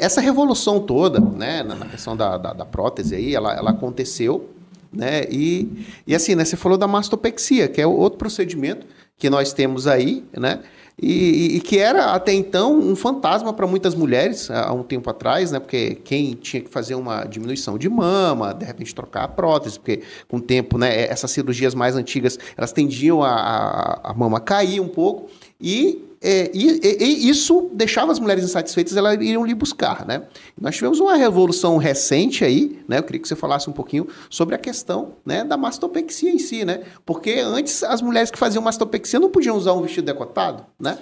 essa revolução toda, né, na questão da, da, da prótese aí, ela, ela aconteceu, né, e, e assim, né, você falou da mastopexia, que é outro procedimento que nós temos aí, né, e, e, que era até então um fantasma para muitas mulheres há um tempo atrás, né? Porque quem tinha que fazer uma diminuição de mama, de repente trocar a prótese, porque com o tempo, né? Essas cirurgias mais antigas elas tendiam a, a, a mama cair um pouco e é, e, e, isso deixava as mulheres insatisfeitas, elas iriam lhe buscar, né? Nós tivemos uma revolução recente aí, né? Eu queria que você falasse um pouquinho sobre a questão né, da mastopexia em si, né? Porque antes as mulheres que faziam mastopexia não podiam usar um vestido decotado, né?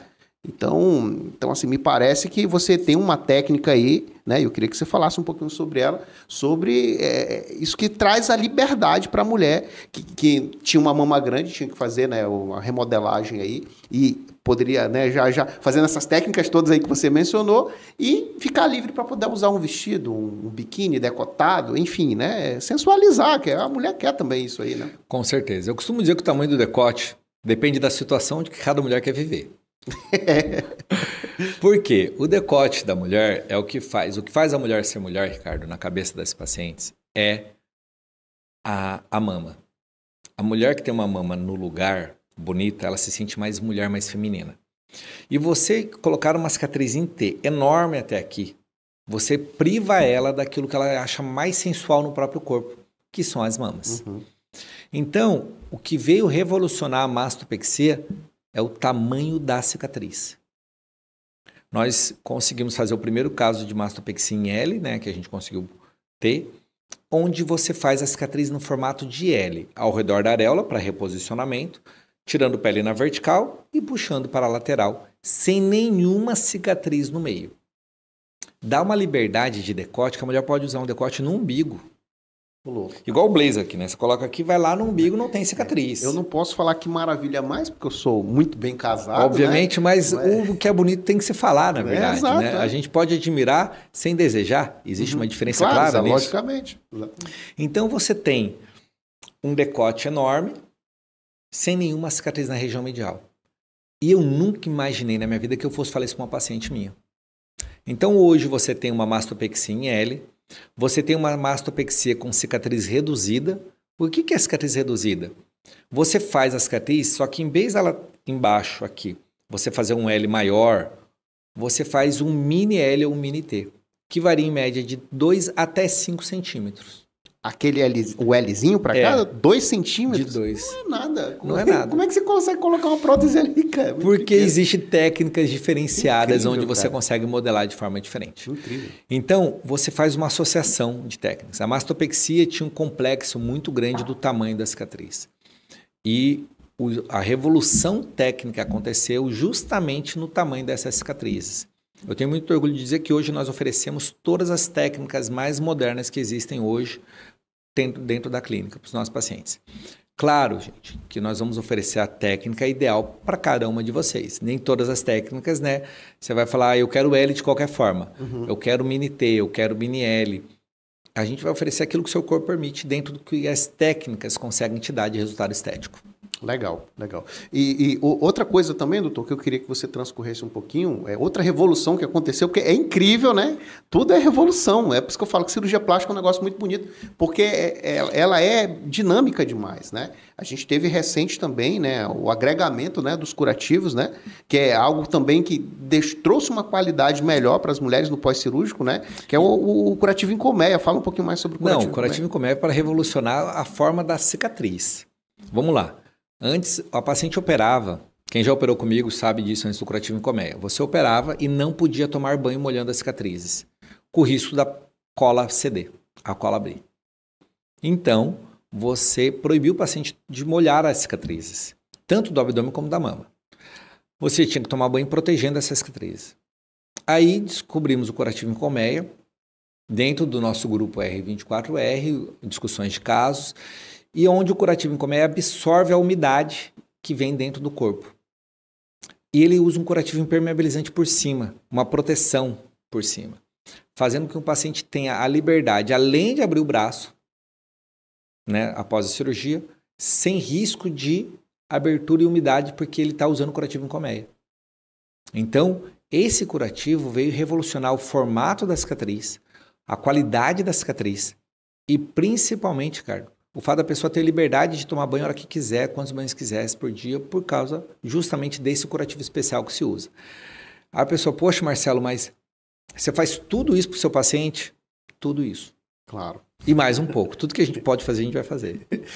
Então, então assim, me parece que você tem uma técnica aí, né? Eu queria que você falasse um pouquinho sobre ela, sobre é, isso que traz a liberdade para a mulher que, que, tinha uma mama grande, tinha que fazer né, uma remodelagem aí e poderia, né, já, já fazendo essas técnicas todas aí que você mencionou, e ficar livre para poder usar um vestido, um, um, biquíni decotado, enfim, né? Sensualizar, que a mulher quer também isso aí, né? Com certeza. Eu costumo dizer que o tamanho do decote depende da situação de que cada mulher quer viver. Porque o decote da mulher é o que faz. O que faz a mulher ser mulher, Ricardo, na cabeça das pacientes, é a, a mama. A mulher que tem uma mama no lugar, bonita, ela se sente mais mulher, mais feminina. E você colocar uma cicatriz em T enorme até aqui, você priva ela daquilo que ela acha mais sensual no próprio corpo, que são as mamas. Uhum. Então, o que veio revolucionar a mastopexia é o tamanho da cicatriz. Nós conseguimos fazer o primeiro caso de mastopexia em L, né, que a gente conseguiu ter, onde você faz a cicatriz no formato de L, ao redor da areola para reposicionamento, tirando pele na vertical e puxando para a lateral, sem nenhuma cicatriz no meio. Dá uma liberdade de decote que a mulher pode usar um decote no umbigo. Louco. Igual o blazer aqui, né? Você coloca aqui, vai lá no umbigo, não tem cicatriz. Eu não posso falar que maravilha mais, porque eu sou muito bem casado. Né? Obviamente, né? mas é? o que é bonito tem que se falar, na é, verdade. É exato, né? é. A gente pode admirar sem desejar. Existe uhum. uma diferença claro, clara nisso. Logicamente. Então você tem um decote enorme, sem nenhuma cicatriz na região medial. E eu nunca imaginei na minha vida que eu fosse falar isso para uma paciente minha. Então hoje você tem uma mastopexia em L, você tem uma mastopexia com cicatriz reduzida. O que é cicatriz reduzida? Você faz a cicatriz, só que em vez dela embaixo aqui, você fazer um L maior, você faz um mini L ou um mini T, que varia em média de 2 até 5 centímetros aquele L, o Lzinho para é. cá, dois centímetros. De dois. Não é nada. Como, não é, é nada. Como é que você consegue colocar uma prótese ali, cara? Porque existem técnicas diferenciadas Incrível, onde você cara. consegue modelar de forma diferente. Incrível. Então, você faz uma associação de técnicas. A mastopexia tinha um complexo muito grande do tamanho da cicatriz. E o, a revolução técnica aconteceu justamente no tamanho dessas cicatrizes. Eu tenho muito orgulho de dizer que hoje nós oferecemos todas as técnicas mais modernas que existem hoje dentro, dentro da clínica para os nossos pacientes. Claro, gente, que nós vamos oferecer a técnica ideal para cada uma de vocês. Nem todas as técnicas, né? Você vai falar, ah, eu quero L de qualquer forma, uhum. eu quero mini T, eu quero mini L. A gente vai oferecer aquilo que o seu corpo permite dentro do que as técnicas conseguem te dar de resultado estético. Legal, legal. E, e, outra coisa também, doutor, que eu queria que você transcorresse um pouquinho, é outra revolução que aconteceu, porque é incrível, né? Tudo é revolução. É por isso que eu falo que cirurgia plástica é um negócio muito bonito, porque é, é, ela é dinâmica demais, né? A gente teve recente também, né, o agregamento, né, dos curativos, né, que é algo também que trouxe uma qualidade melhor para as mulheres no pós-cirúrgico, né, que é o, o, curativo em colmeia. Fala um pouquinho mais sobre o curativo Não, o curativo em colmeia é para revolucionar a forma da cicatriz. Vamos lá. Antes, a paciente operava. Quem já operou comigo sabe disso antes do curativo em colmeia. Você operava e não podia tomar banho molhando as cicatrizes, com o risco da cola ceder, a cola abrir. Então, você proibiu o paciente de molhar as cicatrizes, tanto do abdômen como da mama. Você tinha que tomar banho protegendo essas cicatrizes. Aí descobrimos o curativo em colmeia, dentro do nosso grupo R24R, discussões de casos, e onde o curativo encoméia absorve a umidade que vem dentro do corpo. E ele usa um curativo impermeabilizante por cima, uma proteção por cima, fazendo com que o paciente tenha a liberdade, além de abrir o braço, né, após a cirurgia, sem risco de abertura e umidade, porque ele está usando curativo em colmeia. Então, esse curativo veio revolucionar o formato da cicatriz, a qualidade da cicatriz e principalmente, Carlos, o fato da pessoa ter liberdade de tomar banho a hora que quiser, quantos banhos quisesse por dia, por causa justamente desse curativo especial que se usa. Aí a pessoa, poxa, Marcelo, mas você faz tudo isso para o seu paciente? Tudo isso. Claro. E mais um pouco. Tudo que a gente pode fazer, a gente vai fazer.